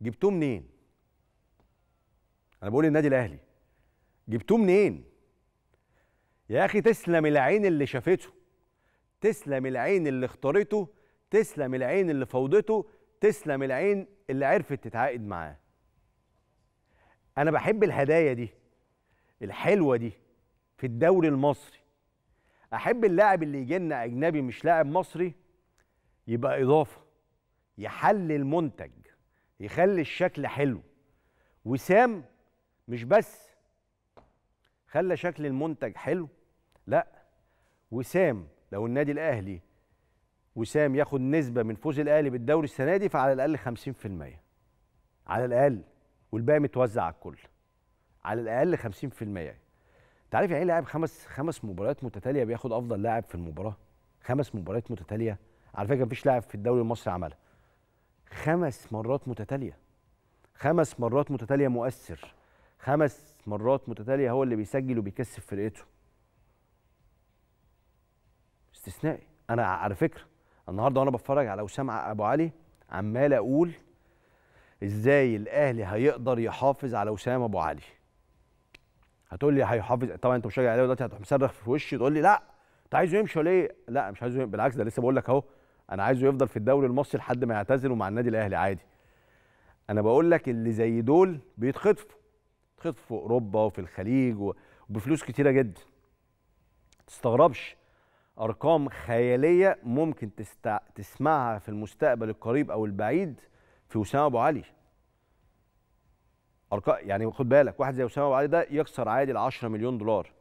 جبتوه منين؟ انا بقول النادي الاهلي جبتوه منين؟ يا اخي تسلم العين اللي شافته تسلم العين اللي اختارته تسلم العين اللي فوضته تسلم العين اللي عرفت تتعاقد معاه انا بحب الهدايا دي الحلوه دي في الدوري المصري احب اللاعب اللي يجي لنا اجنبي مش لاعب مصري يبقى اضافه يحل المنتج يخلي الشكل حلو وسام مش بس خلى شكل المنتج حلو لا وسام لو النادي الاهلي وسام ياخد نسبه من فوز الاهلي بالدوري السنه دي فعلى الاقل 50% على الاقل والباقي متوزع على الكل على الاقل 50% انت عارف يعني ايه لاعب خمس خمس مباريات متتاليه بياخد افضل لاعب في المباراه خمس مباريات متتاليه على فكره مفيش لاعب في الدوري المصري عملها خمس مرات متتاليه خمس مرات متتاليه مؤثر خمس مرات متتاليه هو اللي بيسجل وبيكسب فرقته استثنائي انا على فكره النهارده وانا بتفرج على وسام ابو علي عمال اقول ازاي الاهلي هيقدر يحافظ على وسام ابو علي هتقول لي هيحافظ طبعا انت مشجع عليه دلوقتي هتروح مصرخ في وشي تقول لي لا انت عايزه يمشي ولا ايه لا مش عايزه يمشي. بالعكس ده لسه بقول لك اهو انا عايزه يفضل في الدوري المصري لحد ما يعتزل ومع النادي الاهلي عادي انا بقول لك اللي زي دول بيتخطفوا بيتخطفوا في اوروبا وفي الخليج وبفلوس كتيره جدا تستغربش ارقام خياليه ممكن تستع... تسمعها في المستقبل القريب او البعيد في وسام ابو علي ارقام يعني خد بالك واحد زي وسام ابو علي ده يكسر عادي ال 10 مليون دولار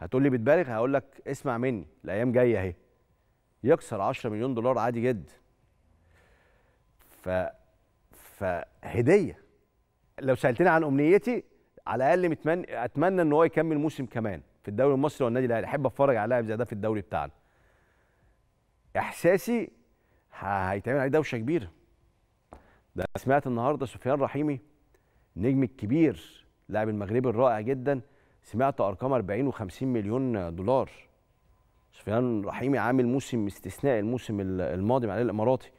هتقول لي بتبالغ هقول لك اسمع مني الايام جايه اهي يكسر 10 مليون دولار عادي جدا ف فهديه لو سالتني عن امنيتي على الاقل متمن... اتمنى ان هو يكمل موسم كمان في الدوري المصري والنادي الاهلي احب اتفرج على لاعب زي ده في الدوري بتاعنا احساسي هيتعمل عليه دوشه كبيره ده سمعت النهارده سفيان رحيمي نجم الكبير لاعب المغربي الرائع جدا سمعت ارقام 40 و50 مليون دولار سفيان رحيمي عامل موسم استثنائي الموسم الماضي مع الاماراتي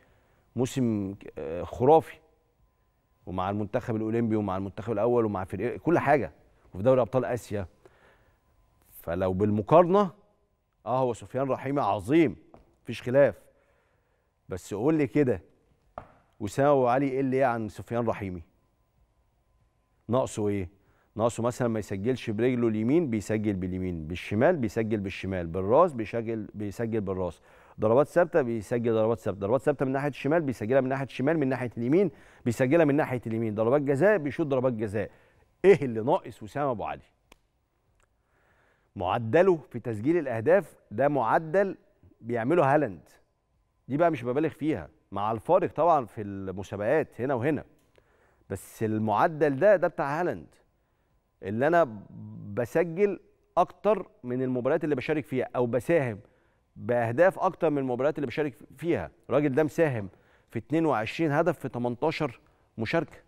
موسم آه، خرافي ومع المنتخب الاولمبي ومع المنتخب الاول ومع فريق كل حاجه وفي دوري ابطال اسيا فلو بالمقارنه اه هو سفيان رحيمي عظيم مفيش خلاف بس قول لي كده وسام ابو علي ايه اللي ايه عن سفيان رحيمي ناقصه ايه ناقصه مثلا ما يسجلش برجله اليمين بيسجل باليمين بالشمال بيسجل بالشمال بالراس بيسجل بيسجل بالراس ضربات ثابته بيسجل ضربات ثابته ضربات ثابته من ناحيه الشمال بيسجلها من ناحيه الشمال من ناحيه اليمين بيسجلها من ناحيه اليمين ضربات جزاء بيشوط ضربات جزاء ايه اللي ناقص وسام ابو علي معدله في تسجيل الاهداف ده معدل بيعمله هالاند دي بقى مش ببالغ فيها مع الفارق طبعا في المسابقات هنا وهنا بس المعدل ده ده بتاع هالاند اللي انا بسجل اكتر من المباريات اللي بشارك فيها او بساهم باهداف اكتر من المباريات اللي بشارك فيها الراجل ده مساهم في 22 هدف في 18 مشاركه